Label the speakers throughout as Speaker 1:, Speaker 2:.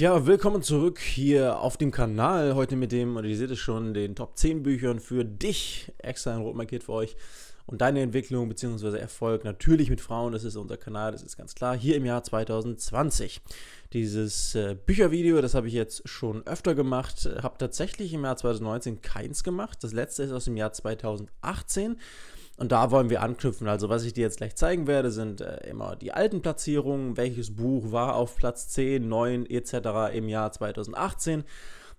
Speaker 1: Ja, willkommen zurück hier auf dem Kanal. Heute mit dem, oder ihr seht es schon, den Top 10 Büchern für dich. Extra in Rot markiert für euch. Und deine Entwicklung bzw. Erfolg natürlich mit Frauen. Das ist unser Kanal, das ist ganz klar. Hier im Jahr 2020. Dieses äh, Büchervideo, das habe ich jetzt schon öfter gemacht. Habe tatsächlich im Jahr 2019 keins gemacht. Das letzte ist aus dem Jahr 2018. Und da wollen wir anknüpfen. Also was ich dir jetzt gleich zeigen werde, sind äh, immer die alten Platzierungen, welches Buch war auf Platz 10, 9 etc. im Jahr 2018.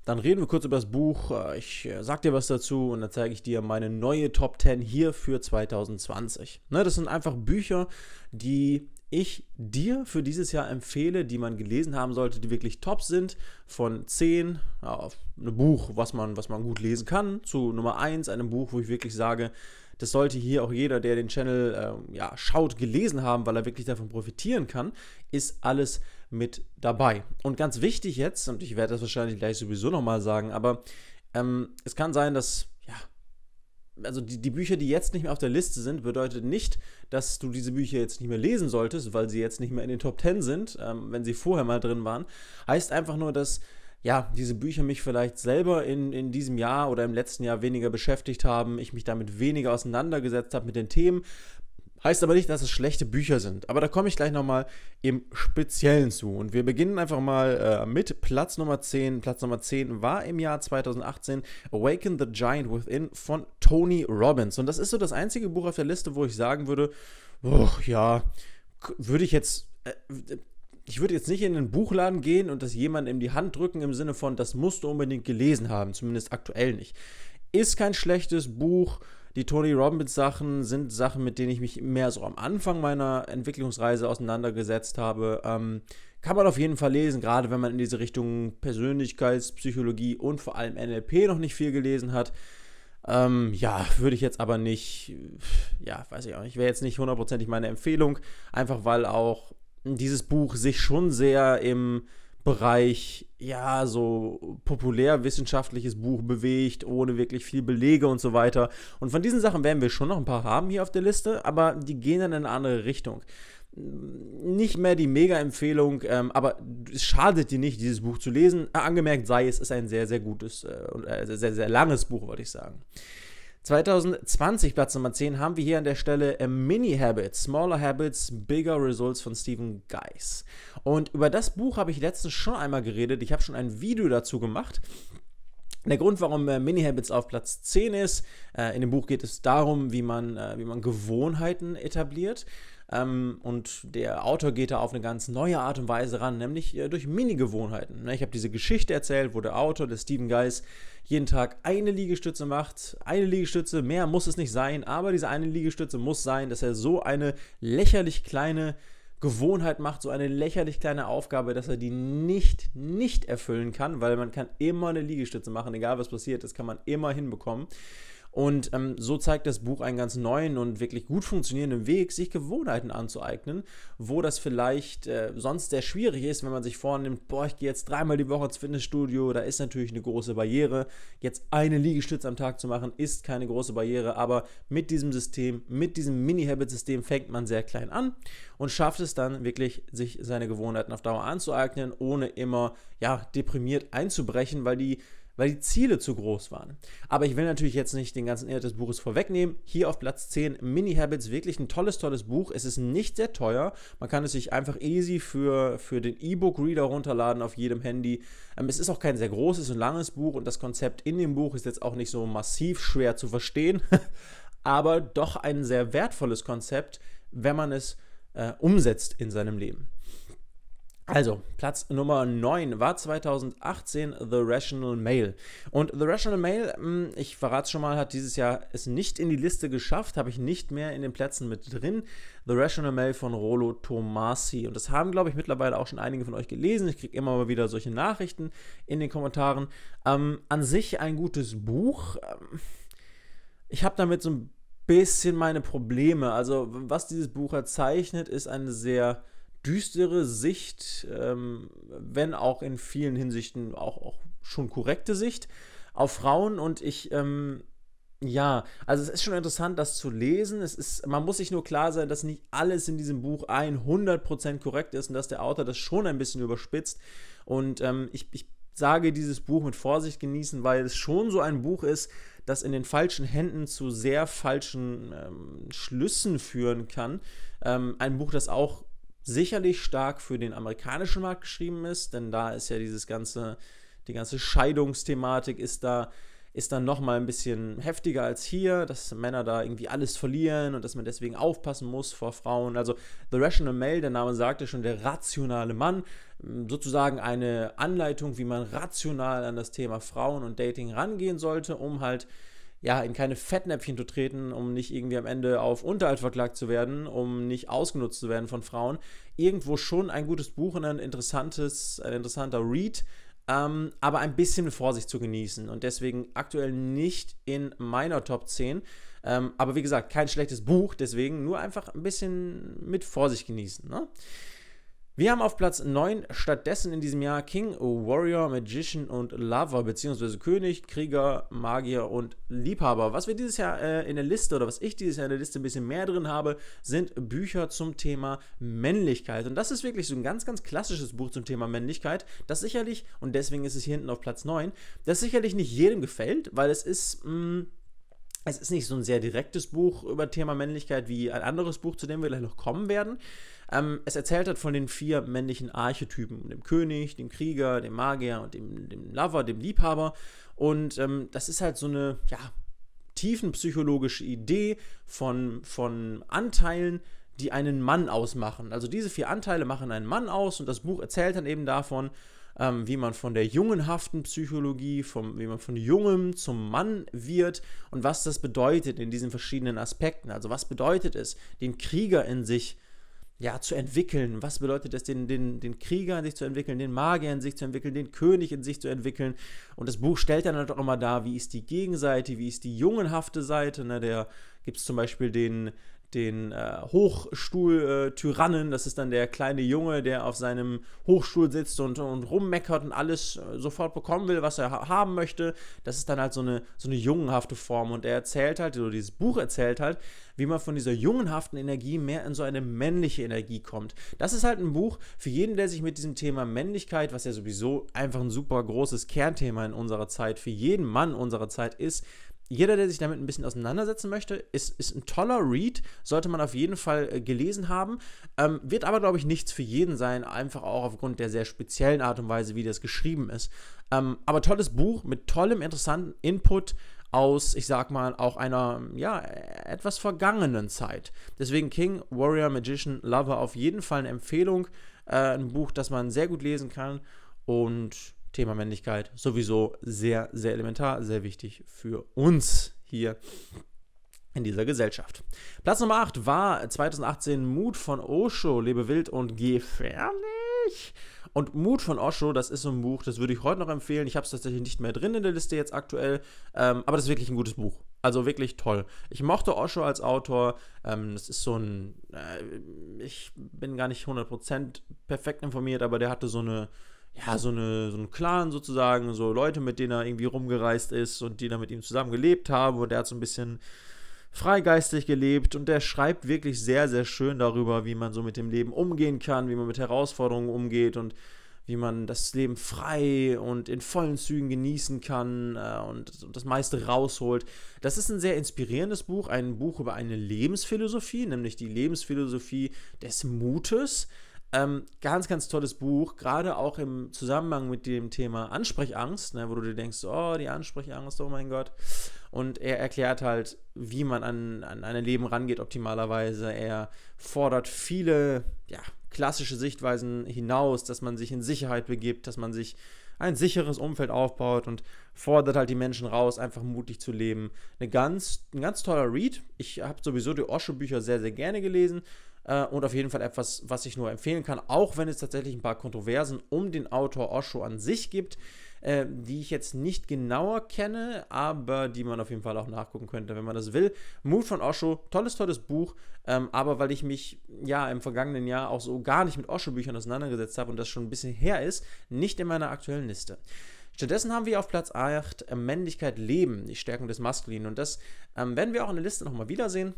Speaker 1: Dann reden wir kurz über das Buch, äh, ich äh, sag dir was dazu und dann zeige ich dir meine neue Top 10 hier für 2020. Ne, das sind einfach Bücher, die ich dir für dieses Jahr empfehle, die man gelesen haben sollte, die wirklich top sind, von 10 auf ein Buch, was man, was man gut lesen kann, zu Nummer 1, einem Buch, wo ich wirklich sage, das sollte hier auch jeder, der den Channel ähm, ja, schaut, gelesen haben, weil er wirklich davon profitieren kann, ist alles mit dabei. Und ganz wichtig jetzt, und ich werde das wahrscheinlich gleich sowieso nochmal sagen, aber ähm, es kann sein, dass ja, also die, die, Bücher, die jetzt nicht mehr auf der Liste sind, bedeutet nicht, dass du diese Bücher jetzt nicht mehr lesen solltest, weil sie jetzt nicht mehr in den Top 10 sind, ähm, wenn sie vorher mal drin waren. Heißt einfach nur, dass ja, diese Bücher mich vielleicht selber in, in diesem Jahr oder im letzten Jahr weniger beschäftigt haben, ich mich damit weniger auseinandergesetzt habe mit den Themen. Heißt aber nicht, dass es schlechte Bücher sind. Aber da komme ich gleich nochmal im Speziellen zu. Und wir beginnen einfach mal äh, mit Platz Nummer 10. Platz Nummer 10 war im Jahr 2018 Awaken the Giant Within von Tony Robbins. Und das ist so das einzige Buch auf der Liste, wo ich sagen würde, oh, ja, würde ich jetzt äh, ich würde jetzt nicht in den Buchladen gehen und das jemandem in die Hand drücken im Sinne von, das musst du unbedingt gelesen haben, zumindest aktuell nicht. Ist kein schlechtes Buch. Die Tony Robbins Sachen sind Sachen, mit denen ich mich mehr so am Anfang meiner Entwicklungsreise auseinandergesetzt habe. Ähm, kann man auf jeden Fall lesen, gerade wenn man in diese Richtung Persönlichkeitspsychologie und vor allem NLP noch nicht viel gelesen hat. Ähm, ja, würde ich jetzt aber nicht, ja, weiß ich auch nicht, wäre jetzt nicht hundertprozentig meine Empfehlung, einfach weil auch dieses Buch sich schon sehr im Bereich, ja, so populärwissenschaftliches Buch bewegt, ohne wirklich viel Belege und so weiter. Und von diesen Sachen werden wir schon noch ein paar haben hier auf der Liste, aber die gehen dann in eine andere Richtung. Nicht mehr die Mega-Empfehlung, ähm, aber es schadet dir nicht, dieses Buch zu lesen. Angemerkt sei, es ist ein sehr, sehr gutes äh, äh sehr, sehr langes Buch, würde ich sagen. 2020, Platz Nummer 10, haben wir hier an der Stelle äh, Mini Habits, Smaller Habits, Bigger Results von Stephen Geis. Und über das Buch habe ich letztens schon einmal geredet. Ich habe schon ein Video dazu gemacht. Der Grund, warum äh, Mini-Habits auf Platz 10 ist, äh, in dem Buch geht es darum, wie man, äh, wie man Gewohnheiten etabliert. Ähm, und der Autor geht da auf eine ganz neue Art und Weise ran, nämlich äh, durch Mini-Gewohnheiten. Ne, ich habe diese Geschichte erzählt, wo der Autor, der Steven Geis, jeden Tag eine Liegestütze macht. Eine Liegestütze, mehr muss es nicht sein, aber diese eine Liegestütze muss sein, dass er so eine lächerlich kleine äh, Gewohnheit macht, so eine lächerlich kleine Aufgabe, dass er die nicht, nicht erfüllen kann, weil man kann immer eine Liegestütze machen, egal was passiert, das kann man immer hinbekommen. Und ähm, so zeigt das Buch einen ganz neuen und wirklich gut funktionierenden Weg, sich Gewohnheiten anzueignen, wo das vielleicht äh, sonst sehr schwierig ist, wenn man sich vornimmt, boah, ich gehe jetzt dreimal die Woche ins Fitnessstudio, da ist natürlich eine große Barriere. Jetzt eine Liegestütze am Tag zu machen, ist keine große Barriere, aber mit diesem System, mit diesem Mini-Habit-System fängt man sehr klein an und schafft es dann wirklich, sich seine Gewohnheiten auf Dauer anzueignen, ohne immer ja, deprimiert einzubrechen, weil die weil die Ziele zu groß waren. Aber ich will natürlich jetzt nicht den ganzen Inhalt des Buches vorwegnehmen. Hier auf Platz 10 Mini Habits, wirklich ein tolles, tolles Buch. Es ist nicht sehr teuer. Man kann es sich einfach easy für, für den E-Book-Reader runterladen auf jedem Handy. Ähm, es ist auch kein sehr großes und langes Buch und das Konzept in dem Buch ist jetzt auch nicht so massiv schwer zu verstehen, aber doch ein sehr wertvolles Konzept, wenn man es äh, umsetzt in seinem Leben. Also, Platz Nummer 9 war 2018 The Rational Mail. Und The Rational Mail, hm, ich verrate es schon mal, hat dieses Jahr es nicht in die Liste geschafft, habe ich nicht mehr in den Plätzen mit drin. The Rational Mail von Rolo Tomasi. Und das haben, glaube ich, mittlerweile auch schon einige von euch gelesen. Ich kriege immer mal wieder solche Nachrichten in den Kommentaren. Ähm, an sich ein gutes Buch. Ähm, ich habe damit so ein bisschen meine Probleme. Also, was dieses Buch erzeichnet, ist eine sehr düstere Sicht, ähm, wenn auch in vielen Hinsichten auch, auch, schon korrekte Sicht auf Frauen und ich, ähm, ja, also es ist schon interessant, das zu lesen. Es ist, man muss sich nur klar sein, dass nicht alles in diesem Buch 100% korrekt ist und dass der Autor das schon ein bisschen überspitzt. Und ähm, ich, ich sage, dieses Buch mit Vorsicht genießen, weil es schon so ein Buch ist, das in den falschen Händen zu sehr falschen ähm, Schlüssen führen kann. Ähm, ein Buch, das auch sicherlich stark für den amerikanischen Markt geschrieben ist, denn da ist ja dieses ganze, die ganze Scheidungsthematik ist da, ist dann nochmal ein bisschen heftiger als hier, dass Männer da irgendwie alles verlieren und dass man deswegen aufpassen muss vor Frauen. Also The Rational Male, der Name sagte schon, der rationale Mann, sozusagen eine Anleitung, wie man rational an das Thema Frauen und Dating rangehen sollte, um halt ja, in keine Fettnäpfchen zu treten, um nicht irgendwie am Ende auf Unterhalt verklagt zu werden, um nicht ausgenutzt zu werden von Frauen. Irgendwo schon ein gutes Buch und ein interessantes, ein interessanter Read, ähm, aber ein bisschen mit Vorsicht zu genießen und deswegen aktuell nicht in meiner Top 10. Ähm, aber wie gesagt, kein schlechtes Buch, deswegen nur einfach ein bisschen mit Vorsicht genießen. Ne? Wir haben auf Platz 9 stattdessen in diesem Jahr King, Warrior, Magician und Lover, beziehungsweise König, Krieger, Magier und Liebhaber. Was wir dieses Jahr äh, in der Liste oder was ich dieses Jahr in der Liste ein bisschen mehr drin habe, sind Bücher zum Thema Männlichkeit. Und das ist wirklich so ein ganz, ganz klassisches Buch zum Thema Männlichkeit, das sicherlich, und deswegen ist es hier hinten auf Platz 9, das sicherlich nicht jedem gefällt, weil es ist. Mh, mm, es ist nicht so ein sehr direktes Buch über Thema Männlichkeit wie ein anderes Buch, zu dem wir gleich noch kommen werden. Ähm, es erzählt hat von den vier männlichen Archetypen, dem König, dem Krieger, dem Magier und dem, dem Lover, dem Liebhaber. Und ähm, das ist halt so eine, ja, tiefenpsychologische Idee von, von Anteilen, die einen Mann ausmachen. Also diese vier Anteile machen einen Mann aus und das Buch erzählt dann eben davon, ähm, wie man von der jungenhaften Psychologie, vom, wie man von jungem zum Mann wird und was das bedeutet in diesen verschiedenen Aspekten. Also was bedeutet es, den Krieger in sich zu ja, zu entwickeln. Was bedeutet es, den, den, den Krieger in sich zu entwickeln, den Magier in sich zu entwickeln, den König in sich zu entwickeln? Und das Buch stellt dann halt auch immer dar, wie ist die Gegenseite, wie ist die jungenhafte Seite. Ne? Der gibt es zum Beispiel den, den äh, Hochstuhl-Tyrannen. Äh, das ist dann der kleine Junge, der auf seinem Hochstuhl sitzt und, und rummeckert und alles äh, sofort bekommen will, was er ha haben möchte. Das ist dann halt so eine, so eine jungenhafte Form. Und er erzählt halt, oder dieses Buch erzählt halt, wie man von dieser jungenhaften Energie mehr in so eine männliche Energie kommt. Das ist halt ein Buch für jeden, der sich mit diesem Thema Männlichkeit, was ja sowieso einfach ein super großes Kernthema in unserer Zeit, für jeden Mann unserer Zeit ist, jeder, der sich damit ein bisschen auseinandersetzen möchte, ist, ist ein toller Read, sollte man auf jeden Fall äh, gelesen haben. Ähm, wird aber, glaube ich, nichts für jeden sein, einfach auch aufgrund der sehr speziellen Art und Weise, wie das geschrieben ist. Ähm, aber tolles Buch mit tollem, interessanten Input aus, ich sag mal, auch einer, ja, etwas vergangenen Zeit. Deswegen King, Warrior, Magician, Lover auf jeden Fall eine Empfehlung. Äh, ein Buch, das man sehr gut lesen kann und Thema Männlichkeit sowieso sehr, sehr elementar, sehr wichtig für uns hier in dieser Gesellschaft. Platz Nummer 8 war 2018 Mut von Osho, Lebe wild und gefährlich. Und Mut von Osho, das ist so ein Buch, das würde ich heute noch empfehlen. Ich habe es tatsächlich nicht mehr drin in der Liste jetzt aktuell, ähm, aber das ist wirklich ein gutes Buch. Also wirklich toll. Ich mochte Osho als Autor. Ähm, das ist so ein, äh, ich bin gar nicht 100% perfekt informiert, aber der hatte so eine, ja, so, eine, so einen Clan sozusagen, so Leute, mit denen er irgendwie rumgereist ist und die dann mit ihm zusammen gelebt haben und er hat so ein bisschen freigeistig gelebt und der schreibt wirklich sehr, sehr schön darüber, wie man so mit dem Leben umgehen kann, wie man mit Herausforderungen umgeht und wie man das Leben frei und in vollen Zügen genießen kann äh, und das meiste rausholt. Das ist ein sehr inspirierendes Buch, ein Buch über eine Lebensphilosophie, nämlich die Lebensphilosophie des Mutes ähm, ganz, ganz tolles Buch, gerade auch im Zusammenhang mit dem Thema Ansprechangst, ne, wo du dir denkst, oh, die Ansprechangst, oh mein Gott. Und er erklärt halt, wie man an, an ein Leben rangeht optimalerweise. Er fordert viele ja, klassische Sichtweisen hinaus, dass man sich in Sicherheit begibt, dass man sich ein sicheres Umfeld aufbaut und fordert halt die Menschen raus, einfach mutig zu leben. Eine ganz, ein ganz toller Read. Ich habe sowieso die Osho-Bücher sehr, sehr gerne gelesen äh, und auf jeden Fall etwas, was ich nur empfehlen kann, auch wenn es tatsächlich ein paar Kontroversen um den Autor Osho an sich gibt, äh, die ich jetzt nicht genauer kenne, aber die man auf jeden Fall auch nachgucken könnte, wenn man das will. Mut von Osho, tolles, tolles Buch, ähm, aber weil ich mich ja im vergangenen Jahr auch so gar nicht mit Osho-Büchern auseinandergesetzt habe und das schon ein bisschen her ist, nicht in meiner aktuellen Liste. Stattdessen haben wir auf Platz 8 äh, Männlichkeit leben, die Stärkung des Maskulinen. Und das ähm, werden wir auch in der Liste nochmal wiedersehen.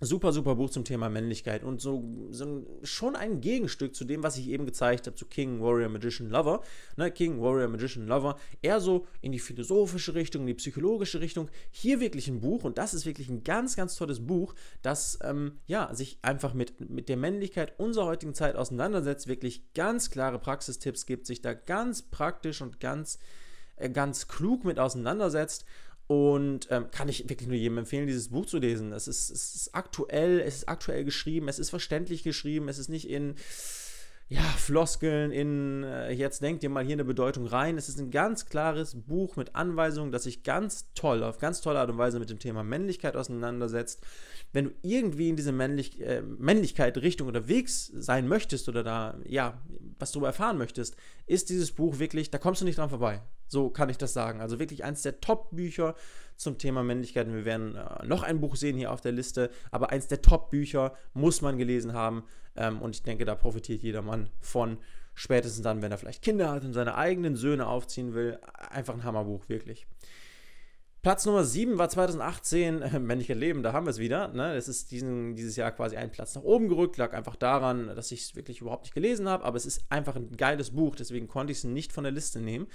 Speaker 1: Super, super Buch zum Thema Männlichkeit und so, so schon ein Gegenstück zu dem, was ich eben gezeigt habe, zu King, Warrior, Magician, Lover. Ne, King, Warrior, Magician, Lover. Eher so in die philosophische Richtung, in die psychologische Richtung. Hier wirklich ein Buch und das ist wirklich ein ganz, ganz tolles Buch, das ähm, ja, sich einfach mit, mit der Männlichkeit unserer heutigen Zeit auseinandersetzt, wirklich ganz klare Praxistipps gibt, sich da ganz praktisch und ganz, äh, ganz klug mit auseinandersetzt und ähm, kann ich wirklich nur jedem empfehlen, dieses Buch zu lesen. Es ist, es ist aktuell, es ist aktuell geschrieben, es ist verständlich geschrieben, es ist nicht in ja, Floskeln, in äh, jetzt denkt ihr mal hier eine Bedeutung rein. Es ist ein ganz klares Buch mit Anweisungen, das sich ganz toll, auf ganz tolle Art und Weise mit dem Thema Männlichkeit auseinandersetzt. Wenn du irgendwie in diese Männlich äh, Männlichkeit Richtung unterwegs sein möchtest oder da, ja, was darüber erfahren möchtest, ist dieses Buch wirklich, da kommst du nicht dran vorbei. So kann ich das sagen. Also wirklich eins der Top-Bücher zum Thema Männlichkeit. Wir werden äh, noch ein Buch sehen hier auf der Liste, aber eins der Top-Bücher muss man gelesen haben. Ähm, und ich denke, da profitiert jedermann von. Spätestens dann, wenn er vielleicht Kinder hat und seine eigenen Söhne aufziehen will. Einfach ein Hammerbuch, wirklich. Platz Nummer 7 war 2018 äh, Männliches Leben, da haben wir es wieder. Ne? Das ist diesen, dieses Jahr quasi einen Platz nach oben gerückt, lag einfach daran, dass ich es wirklich überhaupt nicht gelesen habe, aber es ist einfach ein geiles Buch, deswegen konnte ich es nicht von der Liste nehmen.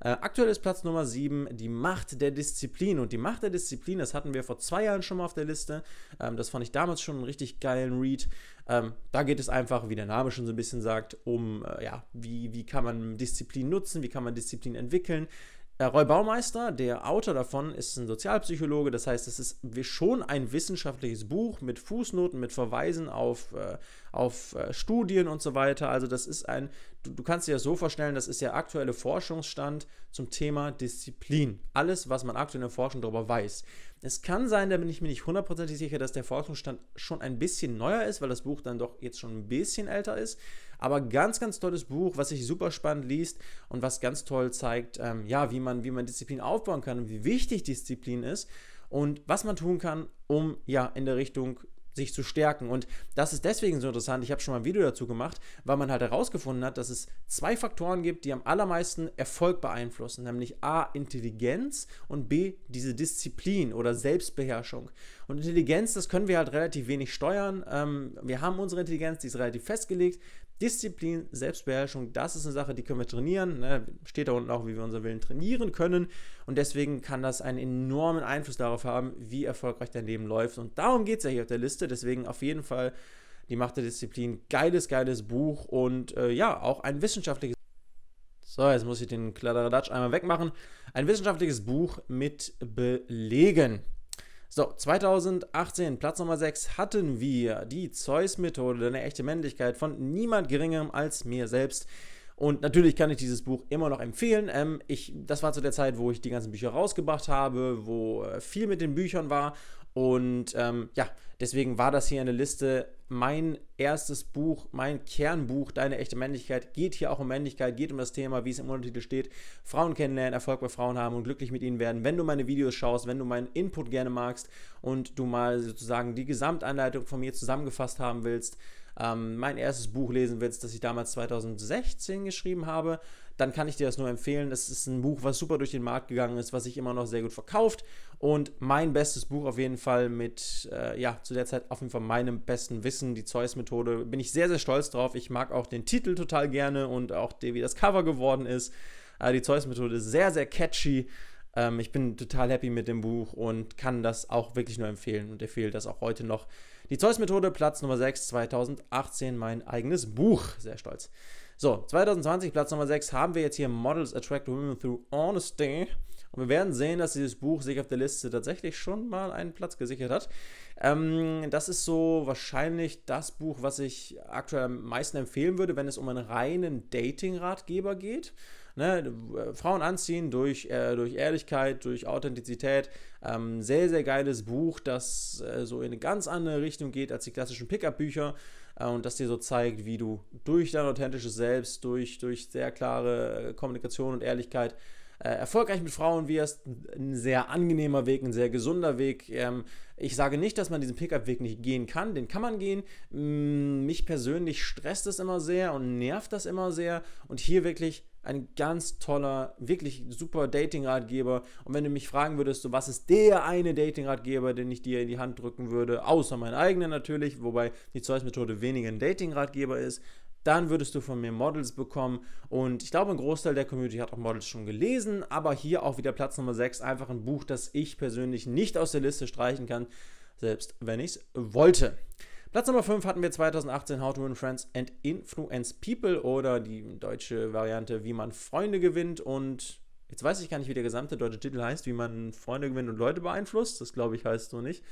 Speaker 1: Äh, aktuell ist Platz Nummer 7 die Macht der Disziplin. Und die Macht der Disziplin, das hatten wir vor zwei Jahren schon mal auf der Liste. Ähm, das fand ich damals schon einen richtig geilen Read. Ähm, da geht es einfach, wie der Name schon so ein bisschen sagt, um, äh, ja, wie, wie kann man Disziplin nutzen, wie kann man Disziplin entwickeln. Äh, Roy Baumeister, der Autor davon, ist ein Sozialpsychologe, das heißt, es ist schon ein wissenschaftliches Buch mit Fußnoten, mit Verweisen auf, äh, auf äh, Studien und so weiter. Also das ist ein du, du kannst dir das so vorstellen, das ist der aktuelle Forschungsstand zum Thema Disziplin. Alles, was man aktuell in der Forschung darüber weiß. Es kann sein, da bin ich mir nicht hundertprozentig sicher, dass der Forschungsstand schon ein bisschen neuer ist, weil das Buch dann doch jetzt schon ein bisschen älter ist. Aber ganz, ganz tolles Buch, was sich super spannend liest und was ganz toll zeigt, ähm, ja, wie man, wie man Disziplin aufbauen kann und wie wichtig Disziplin ist und was man tun kann, um ja in der Richtung sich zu stärken. Und das ist deswegen so interessant. Ich habe schon mal ein Video dazu gemacht, weil man halt herausgefunden hat, dass es zwei Faktoren gibt, die am allermeisten Erfolg beeinflussen, nämlich A, Intelligenz und B, diese Disziplin oder Selbstbeherrschung. Und Intelligenz, das können wir halt relativ wenig steuern. Ähm, wir haben unsere Intelligenz, die ist relativ festgelegt. Disziplin, Selbstbeherrschung, das ist eine Sache, die können wir trainieren. Ne? Steht da unten auch, wie wir unseren Willen trainieren können. Und deswegen kann das einen enormen Einfluss darauf haben, wie erfolgreich dein Leben läuft. Und darum geht es ja hier auf der Liste. Deswegen auf jeden Fall die Macht der Disziplin. Geiles, geiles Buch und äh, ja, auch ein wissenschaftliches. So, jetzt muss ich den Kladderadatsch einmal wegmachen. Ein wissenschaftliches Buch mit Belegen. So, 2018, Platz Nummer 6, hatten wir die Zeus-Methode, eine echte Männlichkeit von niemand geringerem als mir selbst. Und natürlich kann ich dieses Buch immer noch empfehlen. Ähm, ich, das war zu der Zeit, wo ich die ganzen Bücher rausgebracht habe, wo äh, viel mit den Büchern war und ähm, ja, deswegen war das hier eine Liste. Mein erstes Buch, mein Kernbuch, Deine echte Männlichkeit, geht hier auch um Männlichkeit, geht um das Thema, wie es im Untertitel steht. Frauen kennenlernen, Erfolg bei Frauen haben und glücklich mit ihnen werden. Wenn du meine Videos schaust, wenn du meinen Input gerne magst und du mal sozusagen die Gesamtanleitung von mir zusammengefasst haben willst, ähm, mein erstes Buch lesen willst, das ich damals 2016 geschrieben habe, dann kann ich dir das nur empfehlen. Es ist ein Buch, was super durch den Markt gegangen ist, was sich immer noch sehr gut verkauft. Und mein bestes Buch auf jeden Fall mit, äh, ja, zu der Zeit auf jeden Fall meinem besten Wissen, die Zeus-Methode. Bin ich sehr, sehr stolz drauf. Ich mag auch den Titel total gerne und auch die, wie das Cover geworden ist. Äh, die Zeus-Methode ist sehr, sehr catchy. Ähm, ich bin total happy mit dem Buch und kann das auch wirklich nur empfehlen und empfehle das auch heute noch. Die Zeus-Methode, Platz Nummer 6, 2018, mein eigenes Buch. Sehr stolz. So, 2020, Platz Nummer 6, haben wir jetzt hier Models Attract Women Through Honesty. Und wir werden sehen, dass dieses Buch sich auf der Liste tatsächlich schon mal einen Platz gesichert hat. Ähm, das ist so wahrscheinlich das Buch, was ich aktuell am meisten empfehlen würde, wenn es um einen reinen Dating-Ratgeber geht ne, äh, Frauen anziehen durch, äh, durch Ehrlichkeit, durch Authentizität. Ähm, sehr, sehr geiles Buch, das äh, so in eine ganz andere Richtung geht als die klassischen Pickup-Bücher äh, und das dir so zeigt, wie du durch dein authentisches Selbst, durch, durch sehr klare äh, Kommunikation und Ehrlichkeit äh, erfolgreich mit Frauen wirst, ein sehr angenehmer Weg, ein sehr gesunder Weg. Ähm, ich sage nicht, dass man diesen Pickup-Weg nicht gehen kann, den kann man gehen. Mich persönlich stresst es immer sehr und nervt das immer sehr. Und hier wirklich ein ganz toller, wirklich super Dating-Ratgeber. Und wenn du mich fragen würdest, so was ist der eine Dating-Ratgeber, den ich dir in die Hand drücken würde, außer meinen eigenen natürlich, wobei die Zeus-Methode weniger ein Dating-Ratgeber ist, dann würdest du von mir Models bekommen. Und ich glaube, ein Großteil der Community hat auch Models schon gelesen, aber hier auch wieder Platz Nummer 6, einfach ein Buch, das ich persönlich nicht aus der Liste streichen kann, selbst wenn ich es wollte. Platz Nummer 5 hatten wir 2018 How to Win Friends and Influence People oder die deutsche Variante Wie man Freunde gewinnt und jetzt weiß ich gar nicht, wie der gesamte deutsche Titel heißt, wie man Freunde gewinnt und Leute beeinflusst. Das glaube ich heißt so nicht.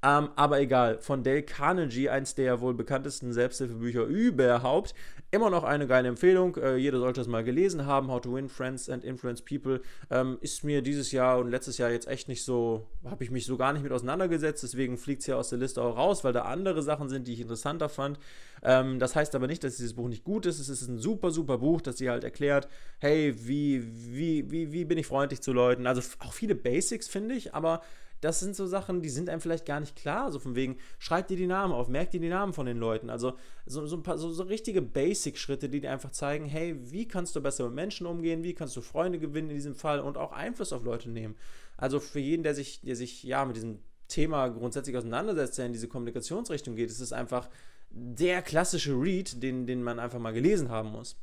Speaker 1: Ähm, aber egal, von Dale Carnegie, eins der wohl bekanntesten Selbsthilfebücher überhaupt. Immer noch eine geile Empfehlung. Äh, jeder sollte es mal gelesen haben. How to Win Friends and Influence People. Ähm, ist mir dieses Jahr und letztes Jahr jetzt echt nicht so, habe ich mich so gar nicht mit auseinandergesetzt. Deswegen fliegt es hier aus der Liste auch raus, weil da andere Sachen sind, die ich interessanter fand. Ähm, das heißt aber nicht, dass dieses Buch nicht gut ist. Es ist ein super, super Buch, das dir halt erklärt, hey, wie, wie, wie, wie bin ich freundlich zu Leuten? Also auch viele Basics, finde ich, aber das sind so Sachen, die sind einem vielleicht gar nicht klar. So von wegen, schreibt dir die Namen auf, merkt dir die Namen von den Leuten. Also so, so ein paar so, so richtige Basic-Schritte, die dir einfach zeigen, hey, wie kannst du besser mit Menschen umgehen, wie kannst du Freunde gewinnen in diesem Fall und auch Einfluss auf Leute nehmen. Also für jeden, der sich, der sich ja mit diesem Thema grundsätzlich auseinandersetzt, der in diese Kommunikationsrichtung geht, ist es einfach der klassische Read, den, den man einfach mal gelesen haben muss.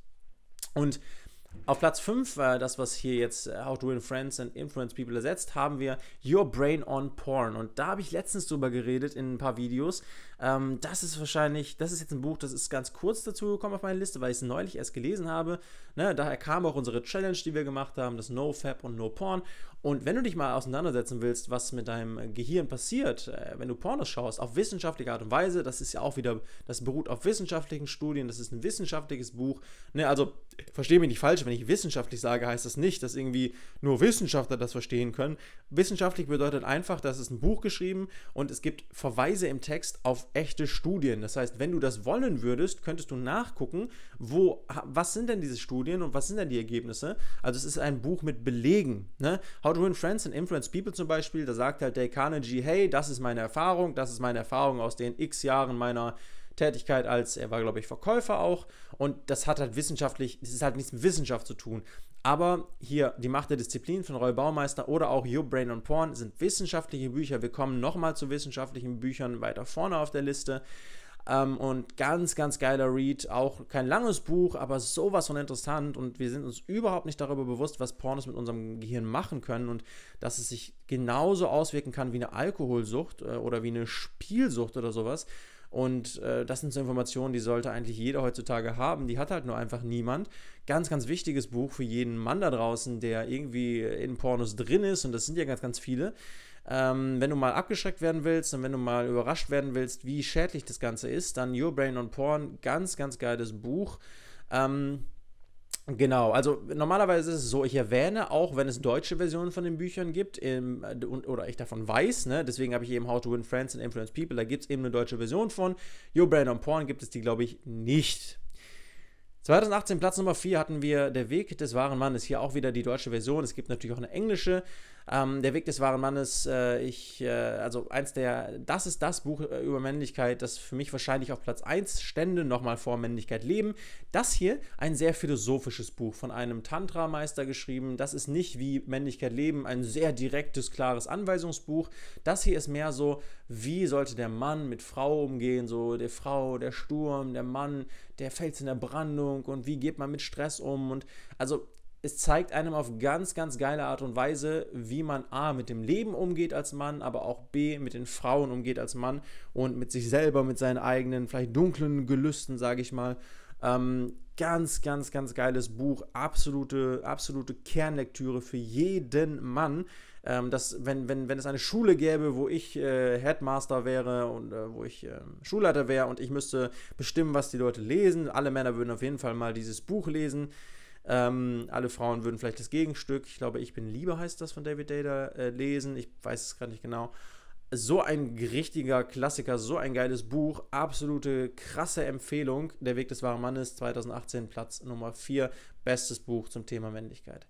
Speaker 1: Und auf Platz 5, äh, das, was hier jetzt äh, How to Win Friends and Influence People ersetzt, haben wir Your Brain on Porn. Und da habe ich letztens drüber geredet in ein paar Videos. Ähm, das ist wahrscheinlich, das ist jetzt ein Buch, das ist ganz kurz dazu gekommen auf meine Liste, weil ich es neulich erst gelesen habe. Ne, daher kam auch unsere Challenge, die wir gemacht haben, das No Fab und No Porn. Und wenn du dich mal auseinandersetzen willst, was mit deinem Gehirn passiert, äh, wenn du Pornos schaust, auf wissenschaftliche Art und Weise, das ist ja auch wieder, das beruht auf wissenschaftlichen Studien, das ist ein wissenschaftliches Buch. Ne, also verstehe mich nicht falsch, wenn ich wissenschaftlich sage, heißt das nicht, dass irgendwie nur Wissenschaftler das verstehen können. Wissenschaftlich bedeutet einfach, dass es ein Buch geschrieben und es gibt Verweise im Text auf echte Studien. Das heißt, wenn du das wollen würdest, könntest du nachgucken, wo, was sind denn diese Studien und was sind denn die Ergebnisse? Also es ist ein Buch mit Belegen. Ne? How laut Ruin Friends and Influence People zum Beispiel, da sagt halt Dale Carnegie, hey, das ist meine Erfahrung, das ist meine Erfahrung aus den x Jahren meiner Tätigkeit als, er war glaube ich Verkäufer auch und das hat halt wissenschaftlich, es ist halt nichts mit Wissenschaft zu tun. Aber hier, die Macht der Disziplin von Roy Baumeister oder auch Your Brain on Porn sind wissenschaftliche Bücher. Wir kommen nochmal zu wissenschaftlichen Büchern weiter vorne auf der Liste. Ähm, und ganz, ganz geiler Read. Auch kein langes Buch, aber sowas von interessant. Und wir sind uns überhaupt nicht darüber bewusst, was Pornos mit unserem Gehirn machen können und dass es sich genauso auswirken kann wie eine Alkoholsucht äh, oder wie eine Spielsucht oder sowas. Und äh, das sind so Informationen, die sollte eigentlich jeder heutzutage haben. Die hat halt nur einfach niemand. Ganz, ganz wichtiges Buch für jeden Mann da draußen, der irgendwie in Pornos drin ist. Und das sind ja ganz, ganz viele. Ähm, wenn du mal abgeschreckt werden willst und wenn du mal überrascht werden willst, wie schädlich das Ganze ist, dann Your Brain on Porn, ganz, ganz geiles Buch. Ähm, Genau, also normalerweise ist es so, ich erwähne, auch wenn es deutsche Versionen von den Büchern gibt, im, äh, oder ich davon weiß, ne? deswegen habe ich eben How to Win Friends and Influence People, da gibt es eben eine deutsche Version von. Your Brain on Porn gibt es die, glaube ich, nicht 2018 Platz Nummer 4 hatten wir Der Weg des wahren Mannes. Hier auch wieder die deutsche Version. Es gibt natürlich auch eine englische. Ähm, der Weg des wahren Mannes, äh, ich, äh, also eins der, das ist das Buch äh, über Männlichkeit, das für mich wahrscheinlich auf Platz 1 stände, nochmal vor Männlichkeit leben. Das hier, ein sehr philosophisches Buch von einem Tantra-Meister geschrieben. Das ist nicht wie Männlichkeit leben, ein sehr direktes, klares Anweisungsbuch. Das hier ist mehr so, wie sollte der Mann mit Frau umgehen, so der Frau, der Sturm, der Mann, der Fels in der Brandung und wie geht man mit Stress um und also es zeigt einem auf ganz, ganz geile Art und Weise, wie man A mit dem Leben umgeht als Mann, aber auch B mit den Frauen umgeht als Mann und mit sich selber, mit seinen eigenen, vielleicht dunklen Gelüsten, sage ich mal. Ähm, ganz, ganz, ganz geiles Buch, absolute, absolute Kernlektüre für jeden Mann, ähm, dass wenn, wenn, wenn es eine Schule gäbe, wo ich äh, Headmaster wäre und äh, wo ich äh, Schulleiter wäre und ich müsste bestimmen, was die Leute lesen, alle Männer würden auf jeden Fall mal dieses Buch lesen. Ähm, alle Frauen würden vielleicht das Gegenstück, ich glaube, ich bin Liebe heißt das von David Data, äh, lesen. Ich weiß es gerade nicht genau. So ein richtiger Klassiker, so ein geiles Buch. Absolute krasse Empfehlung. Der Weg des wahren Mannes, 2018, Platz Nummer 4. Bestes Buch zum Thema Männlichkeit.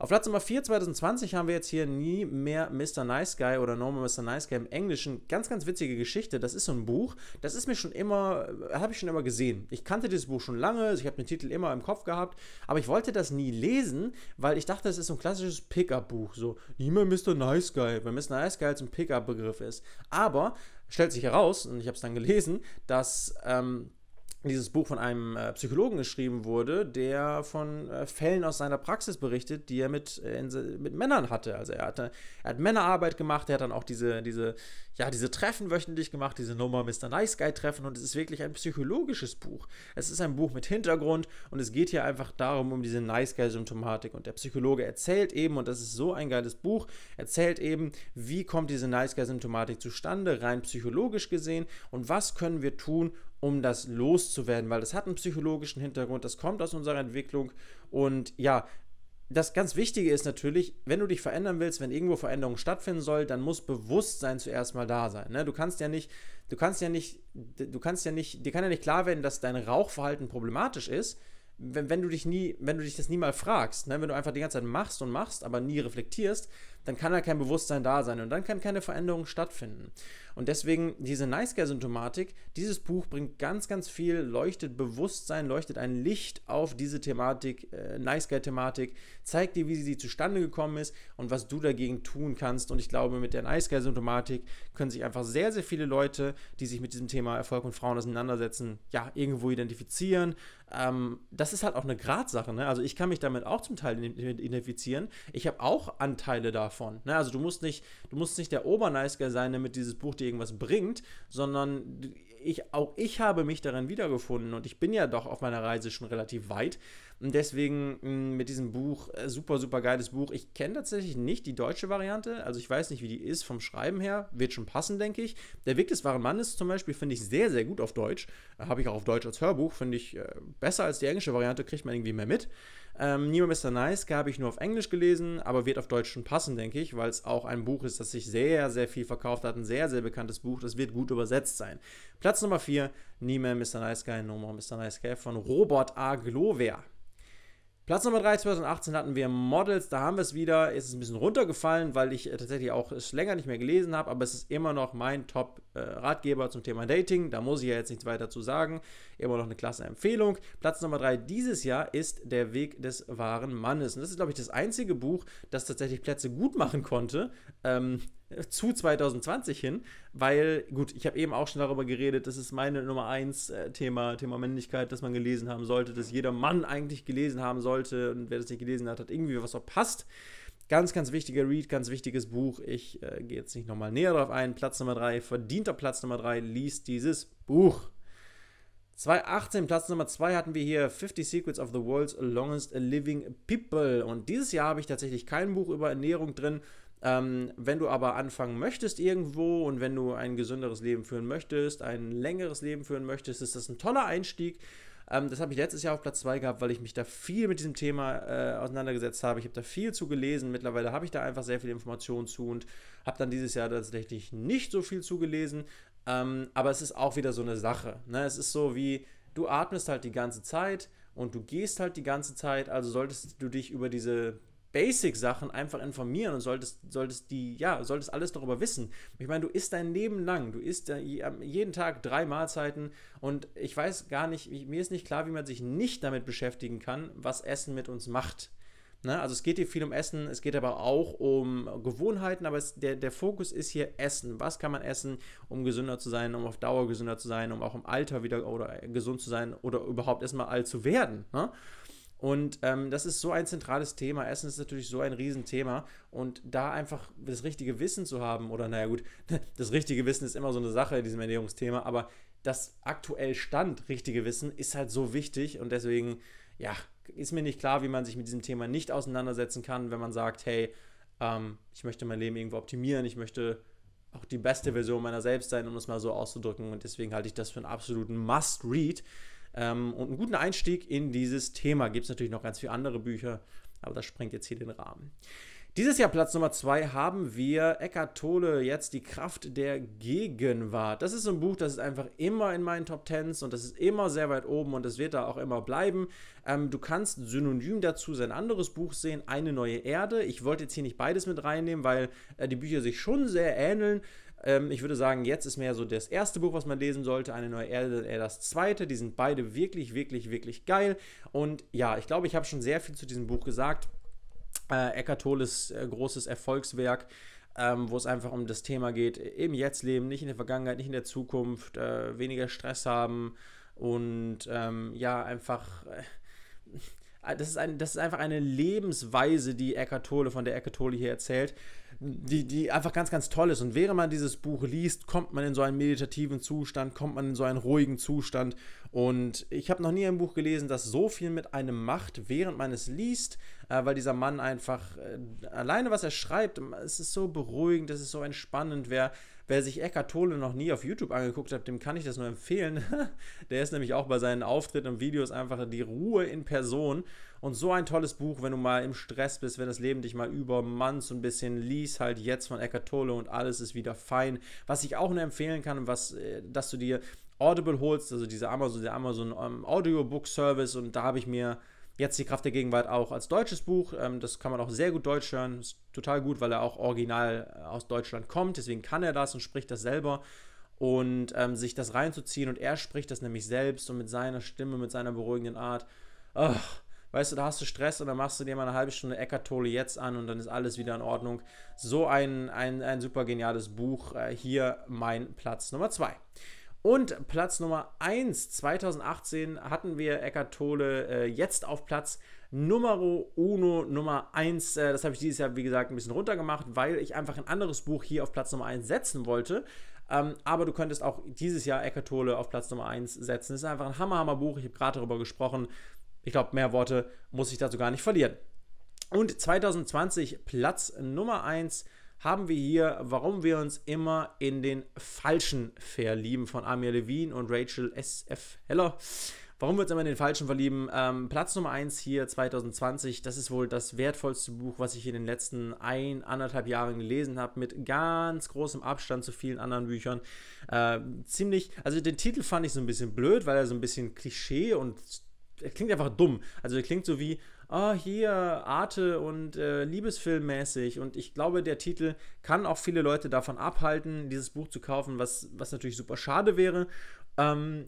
Speaker 1: Auf Platz Nummer 4 2020 haben wir jetzt hier nie mehr Mr. Nice Guy oder No More Mr. Nice Guy im Englischen. Ganz, ganz witzige Geschichte. Das ist so ein Buch, das ist mir schon immer, habe ich schon immer gesehen. Ich kannte dieses Buch schon lange, ich habe den Titel immer im Kopf gehabt, aber ich wollte das nie lesen, weil ich dachte, es ist so ein klassisches Pickup-Buch. So, nie mehr Mr. Nice Guy, weil Mr. Nice Guy als halt ein Pickup-Begriff ist. Aber stellt sich heraus, und ich habe es dann gelesen, dass. Ähm, dieses Buch von einem äh, Psychologen geschrieben wurde, der von äh, Fällen aus seiner Praxis berichtet, die er mit, äh, in, mit Männern hatte. Also er, hatte, er hat Männerarbeit gemacht, er hat dann auch diese, diese ja, diese Treffen wöchentlich gemacht, diese Nummer Mr. Nice Guy Treffen und es ist wirklich ein psychologisches Buch. Es ist ein Buch mit Hintergrund und es geht hier einfach darum, um diese Nice Guy Symptomatik und der Psychologe erzählt eben, und das ist so ein geiles Buch, erzählt eben, wie kommt diese Nice Guy Symptomatik zustande, rein psychologisch gesehen und was können wir tun, um das loszuwerden, weil das hat einen psychologischen Hintergrund, das kommt aus unserer Entwicklung und ja, das ganz Wichtige ist natürlich, wenn du dich verändern willst, wenn irgendwo Veränderung stattfinden soll, dann muss Bewusstsein zuerst mal da sein. Ne? Du kannst ja nicht, du kannst ja nicht, du kannst ja nicht, dir kann ja nicht klar werden, dass dein Rauchverhalten problematisch ist, wenn, wenn du dich nie, wenn du dich das nie mal fragst. Ne? Wenn du einfach die ganze Zeit machst und machst, aber nie reflektierst, dann kann ja kein Bewusstsein da sein und dann kann keine Veränderung stattfinden. Und deswegen diese Nice Guy Symptomatik, dieses Buch bringt ganz, ganz viel, leuchtet Bewusstsein, leuchtet ein Licht auf diese Thematik, äh, Nice Guy Thematik, zeigt dir, wie sie zustande gekommen ist und was du dagegen tun kannst. Und ich glaube, mit der Nice Guy Symptomatik können sich einfach sehr, sehr viele Leute, die sich mit diesem Thema Erfolg und Frauen auseinandersetzen, ja, irgendwo identifizieren. Ähm, das ist halt auch eine Gradsache, ne? Also ich kann mich damit auch zum Teil identifizieren. Ich habe auch Anteile davon, ne? Also du musst nicht, du musst nicht der Ober-Nice Guy sein, damit dieses Buch dir irgendwas bringt, sondern ich, auch ich habe mich darin wiedergefunden und ich bin ja doch auf meiner Reise schon relativ weit. Und deswegen mh, mm, mit diesem Buch, äh, super, super geiles Buch. Ich kenne tatsächlich nicht die deutsche Variante, also ich weiß nicht, wie die ist vom Schreiben her. Wird schon passen, denke ich. Der Weg des wahren Mannes zum Beispiel finde ich sehr, sehr gut auf Deutsch. Äh, Habe ich auch auf Deutsch als Hörbuch, finde ich äh, besser als die englische Variante, kriegt man irgendwie mehr mit. Ähm, Neo Mr. Nice habe ich nur auf Englisch gelesen, aber wird auf Deutsch schon passen, denke ich, weil es auch ein Buch ist, das sich sehr, sehr viel verkauft hat. Ein sehr, sehr bekanntes Buch, das wird gut übersetzt sein. Platz Nummer 4, Nie Mr. Nice Guy, No More Mr. Nice Guy von Robert A. Glover. Platz Nummer 3 2018 hatten wir Models, da haben wir es wieder. Ist es ein bisschen runtergefallen, weil ich äh, tatsächlich auch es länger nicht mehr gelesen habe, aber es ist immer noch mein Top-Ratgeber äh, zum Thema Dating. Da muss ich ja jetzt nichts weiter zu sagen. Immer noch eine klasse Empfehlung. Platz Nummer 3 dieses Jahr ist Der Weg des wahren Mannes. Und das ist, glaube ich, das einzige Buch, das tatsächlich Plätze gut machen konnte. Ähm, zu 2020 hin, weil, gut, ich habe eben auch schon darüber geredet, das ist meine Nummer eins äh, Thema, Thema Männlichkeit, das man gelesen haben sollte, das jeder Mann eigentlich gelesen haben sollte und wer das nicht gelesen hat, hat irgendwie was verpasst. Ganz, ganz wichtiger Read, ganz wichtiges Buch. Ich äh, gehe jetzt nicht nochmal näher darauf ein. Platz Nummer 3, verdienter Platz Nummer 3, liest dieses Buch. 2018, Platz Nummer 2 hatten wir hier 50 Secrets of the World's Longest Living People. Und dieses Jahr habe ich tatsächlich kein Buch über Ernährung drin, ähm, wenn du aber anfangen möchtest irgendwo und wenn du ein gesünderes Leben führen möchtest, ein längeres Leben führen möchtest, ist das ein toller Einstieg. Ähm, das habe ich letztes Jahr auf Platz 2 gehabt, weil ich mich da viel mit diesem Thema äh, auseinandergesetzt habe. Ich habe da viel zu gelesen. Mittlerweile habe ich da einfach sehr viel Informationen zu und habe dann dieses Jahr tatsächlich nicht so viel zugelesen. Ähm, aber es ist auch wieder so eine Sache. Ne? Es ist so wie, du atmest halt die ganze Zeit und du gehst halt die ganze Zeit, also solltest du dich über diese Basic-Sachen einfach informieren und solltest, solltest die, ja, solltest alles darüber wissen. Ich meine, du isst dein Leben lang, du isst jeden Tag drei Mahlzeiten und ich weiß gar nicht, mir ist nicht klar, wie man sich nicht damit beschäftigen kann, was Essen mit uns macht. Ne? Also es geht hier viel um Essen, es geht aber auch um Gewohnheiten, aber es, der, der Fokus ist hier Essen. Was kann man essen, um gesünder zu sein, um auf Dauer gesünder zu sein, um auch im Alter wieder oder äh, gesund zu sein oder überhaupt erstmal alt zu werden. Ne? Und ähm, das ist so ein zentrales Thema. Essen ist natürlich so ein Riesenthema. Und da einfach das richtige Wissen zu haben, oder naja gut, das richtige Wissen ist immer so eine Sache in diesem Ernährungsthema, aber das aktuell Stand richtige Wissen ist halt so wichtig und deswegen, ja, ist mir nicht klar, wie man sich mit diesem Thema nicht auseinandersetzen kann, wenn man sagt, hey, ähm, ich möchte mein Leben irgendwo optimieren, ich möchte auch die beste Version meiner selbst sein, um es mal so auszudrücken. Und deswegen halte ich das für einen absoluten Must-Read. Ähm, und einen guten Einstieg in dieses Thema gibt es natürlich noch ganz viele andere Bücher, aber das sprengt jetzt hier den Rahmen. Dieses Jahr Platz Nummer zwei haben wir Eckart Tolle, jetzt die Kraft der Gegenwart. Das ist ein Buch, das ist einfach immer in meinen Top Tens und das ist immer sehr weit oben und das wird da auch immer bleiben. Ähm, du kannst synonym dazu sein anderes Buch sehen, Eine neue Erde. Ich wollte jetzt hier nicht beides mit reinnehmen, weil äh, die Bücher sich schon sehr ähneln. Ähm, ich würde sagen, jetzt ist mehr so das erste Buch, was man lesen sollte, eine neue Erde, eher äh, das zweite. Die sind beide wirklich, wirklich, wirklich geil. Und ja, ich glaube, ich habe schon sehr viel zu diesem Buch gesagt. Äh, Eckart Tolles äh, großes Erfolgswerk. Ähm, wo es einfach um das Thema geht, im Jetzt leben, nicht in der Vergangenheit, nicht in der Zukunft, äh, weniger Stress haben und ähm, ja, einfach äh, Ah, das ist, ein, das ist einfach eine Lebensweise, die Eckart Tolle, von der Eckart Tolle hier erzählt, die, die einfach ganz, ganz toll ist. Und während man dieses Buch liest, kommt man in so einen meditativen Zustand, kommt man in so einen ruhigen Zustand. Und ich habe noch nie ein Buch gelesen, das so viel mit einem macht, während man es liest, äh, weil dieser Mann einfach äh, alleine, was er schreibt, es ist so beruhigend, es ist so entspannend. Wer Wer sich Eckhart Tolle noch nie auf YouTube angeguckt hat, dem kann ich das nur empfehlen. Der ist nämlich auch bei seinen Auftritten und Videos einfach die Ruhe in Person. Und so ein tolles Buch, wenn du mal im Stress bist, wenn das Leben dich mal übermannt so ein bisschen, lies halt jetzt von Eckhart Tolle und alles ist wieder fein. Was ich auch nur empfehlen kann, was, äh, dass du dir Audible holst, also diese Amazon, der Amazon ähm, Audiobook Service und da habe ich mir Jetzt die Kraft der Gegenwart auch als deutsches Buch. Ähm, das kann man auch sehr gut deutsch hören. Ist total gut, weil er auch original äh, aus Deutschland kommt. Deswegen kann er das und spricht das selber. Und ähm, sich das reinzuziehen und er spricht das nämlich selbst und mit seiner Stimme, mit seiner beruhigenden Art. Ach, weißt du, da hast du Stress und dann machst du dir mal eine halbe Stunde Eckart Tolle jetzt an und dann ist alles wieder in Ordnung. So ein, ein, ein super geniales Buch. Äh, hier mein Platz Nummer zwei. Und Platz Nummer 1 2018 hatten wir Eckart Tolle äh, jetzt auf Platz Numero Uno Nummer 1. Äh, das habe ich dieses Jahr, wie gesagt, ein bisschen runtergemacht, weil ich einfach ein anderes Buch hier auf Platz Nummer 1 setzen wollte. Ähm, aber du könntest auch dieses Jahr Eckart Tolle auf Platz Nummer 1 setzen. Das ist einfach ein Hammer, Hammer Buch. Ich habe gerade darüber gesprochen. Ich glaube, mehr Worte muss ich dazu gar nicht verlieren. Und 2020 Platz Nummer 1 haben wir hier, warum wir uns immer in den Falschen verlieben von Amir Levine und Rachel S.F. Heller. Warum wir uns immer in den Falschen verlieben? Ähm, Platz Nummer 1 hier 2020, das ist wohl das wertvollste Buch, was ich in den letzten ein, anderthalb Jahren gelesen habe, mit ganz großem Abstand zu vielen anderen Büchern. Äh, ziemlich, also den Titel fand ich so ein bisschen blöd, weil er so ein bisschen Klischee und er klingt einfach dumm. Also er klingt so wie, oh, hier Arte und äh, mäßig. Und ich glaube, der Titel kann auch viele Leute davon abhalten, dieses Buch zu kaufen, was, was natürlich super schade wäre. Ähm,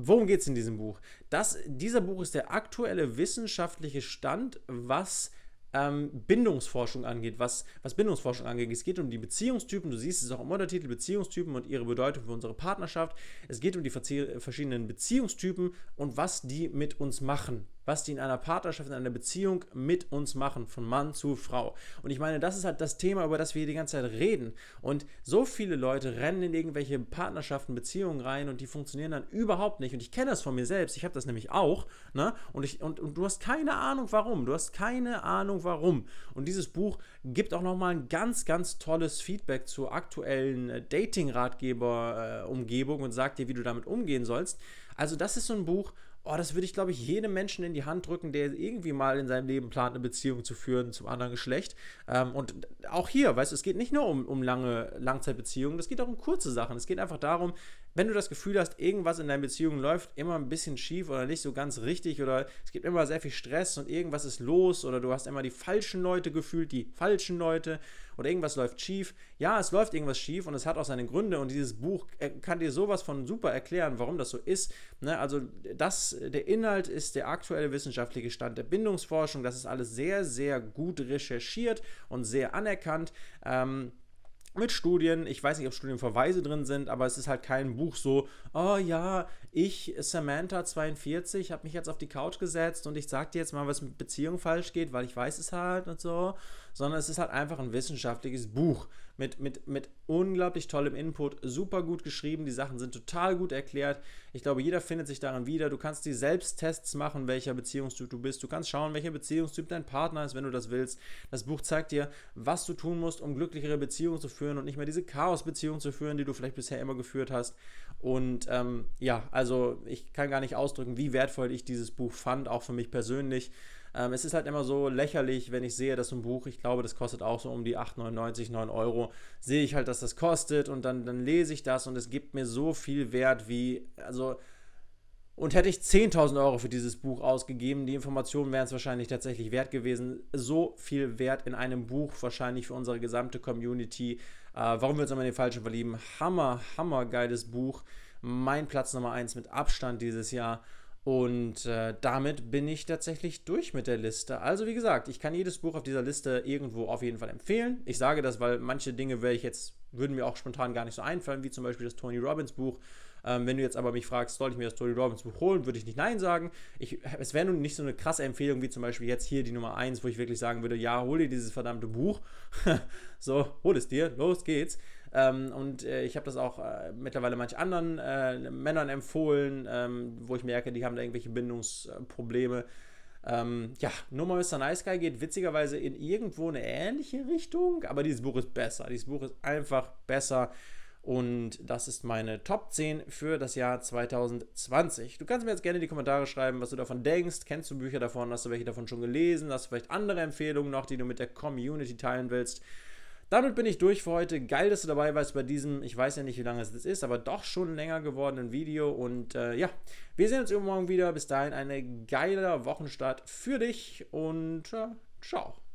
Speaker 1: Worum geht es in diesem Buch? Das, dieser Buch ist der aktuelle wissenschaftliche Stand, was ähm, Bindungsforschung angeht, was, was Bindungsforschung angeht. Es geht um die Beziehungstypen, du siehst es auch im Untertitel, Beziehungstypen und ihre Bedeutung für unsere Partnerschaft. Es geht um die verschiedenen Beziehungstypen und was die mit uns machen was die in einer Partnerschaft, in einer Beziehung mit uns machen, von Mann zu Frau. Und ich meine, das ist halt das Thema, über das wir hier die ganze Zeit reden. Und so viele Leute rennen in irgendwelche Partnerschaften, Beziehungen rein und die funktionieren dann überhaupt nicht. Und ich kenne das von mir selbst, ich habe das nämlich auch. Ne? Und, ich, und, und du hast keine Ahnung, warum. Du hast keine Ahnung, warum. Und dieses Buch gibt auch nochmal ein ganz, ganz tolles Feedback zur aktuellen äh, Dating-Ratgeber-Umgebung äh, und sagt dir, wie du damit umgehen sollst. Also das ist so ein Buch, Oh, das würde ich, glaube ich, jedem Menschen in die Hand drücken, der irgendwie mal in seinem Leben plant, eine Beziehung zu führen zum anderen Geschlecht. Ähm, und auch hier, weißt du, es geht nicht nur um, um lange Langzeitbeziehungen, es geht auch um kurze Sachen. Es geht einfach darum, wenn du das Gefühl hast, irgendwas in deinen Beziehungen läuft immer ein bisschen schief oder nicht so ganz richtig oder es gibt immer sehr viel Stress und irgendwas ist los oder du hast immer die falschen Leute gefühlt, die falschen Leute oder irgendwas läuft schief. Ja, es läuft irgendwas schief und es hat auch seine Gründe und dieses Buch äh, kann dir sowas von super erklären, warum das so ist. Ne? Also das, der Inhalt ist der aktuelle wissenschaftliche Stand der Bindungsforschung. Das ist alles sehr, sehr gut recherchiert und sehr anerkannt. Ähm, mit Studien. Ich weiß nicht, ob Studienverweise drin sind, aber es ist halt kein Buch so, oh ja, ich, Samantha 42, habe mich jetzt auf die Couch gesetzt und ich sage dir jetzt mal, was mit Beziehung falsch geht, weil ich weiß es halt und so, sondern es ist halt einfach ein wissenschaftliches Buch mit, mit, mit unglaublich tollem Input, super gut geschrieben, die Sachen sind total gut erklärt. Ich glaube, jeder findet sich darin wieder. Du kannst die Selbsttests machen, welcher Beziehungstyp du bist. Du kannst schauen, welcher Beziehungstyp dein Partner ist, wenn du das willst. Das Buch zeigt dir, was du tun musst, um glücklichere Beziehungen zu führen und nicht mehr diese Chaos-Beziehungen zu führen, die du vielleicht bisher immer geführt hast. Und ähm, ja, also ich kann gar nicht ausdrücken, wie wertvoll ich dieses Buch fand, auch für mich persönlich. Ähm, es ist halt immer so lächerlich, wenn ich sehe, dass so ein Buch, ich glaube, das kostet auch so um die 8,99, 9 Euro, sehe ich halt, dass das kostet und dann, dann lese ich das und es gibt mir so viel Wert wie, also und hätte ich 10.000 Euro für dieses Buch ausgegeben, die Informationen wären es wahrscheinlich tatsächlich wert gewesen. So viel Wert in einem Buch, wahrscheinlich für unsere gesamte Community. Äh, warum wir uns immer in den Falschen verlieben? Hammer, hammer geiles Buch. Mein Platz Nummer 1 mit Abstand dieses Jahr. Und äh, damit bin ich tatsächlich durch mit der Liste. Also wie gesagt, ich kann jedes Buch auf dieser Liste irgendwo auf jeden Fall empfehlen. Ich sage das, weil manche Dinge wäre ich jetzt, würden mir auch spontan gar nicht so einfallen, wie zum Beispiel das Tony Robbins Buch. Ähm, wenn du jetzt aber mich fragst, soll ich mir das Tony Robbins Buch holen, würde ich nicht Nein sagen. Ich, es wäre nun nicht so eine krasse Empfehlung wie zum Beispiel jetzt hier die Nummer 1, wo ich wirklich sagen würde, ja, hol dir dieses verdammte Buch. so, hol es dir, los geht's. Ähm, und äh, ich habe das auch äh, mittlerweile manch anderen äh, Männern empfohlen, ähm, wo ich merke, die haben da irgendwelche Bindungsprobleme. Ähm, ja, nur mal Mr. Nice Guy geht witzigerweise in irgendwo eine ähnliche Richtung, aber dieses Buch ist besser. Dieses Buch ist einfach besser. Und das ist meine Top 10 für das Jahr 2020. Du kannst mir jetzt gerne in die Kommentare schreiben, was du davon denkst. Kennst du Bücher davon? Hast du welche davon schon gelesen? Hast du vielleicht andere Empfehlungen noch, die du mit der Community teilen willst? Damit bin ich durch für heute. Geil, dass du dabei warst bei diesem, ich weiß ja nicht, wie lange es ist, aber doch schon länger gewordenen Video. Und äh, ja, wir sehen uns übermorgen wieder. Bis dahin eine geile Wochenstart für dich und äh, ciao.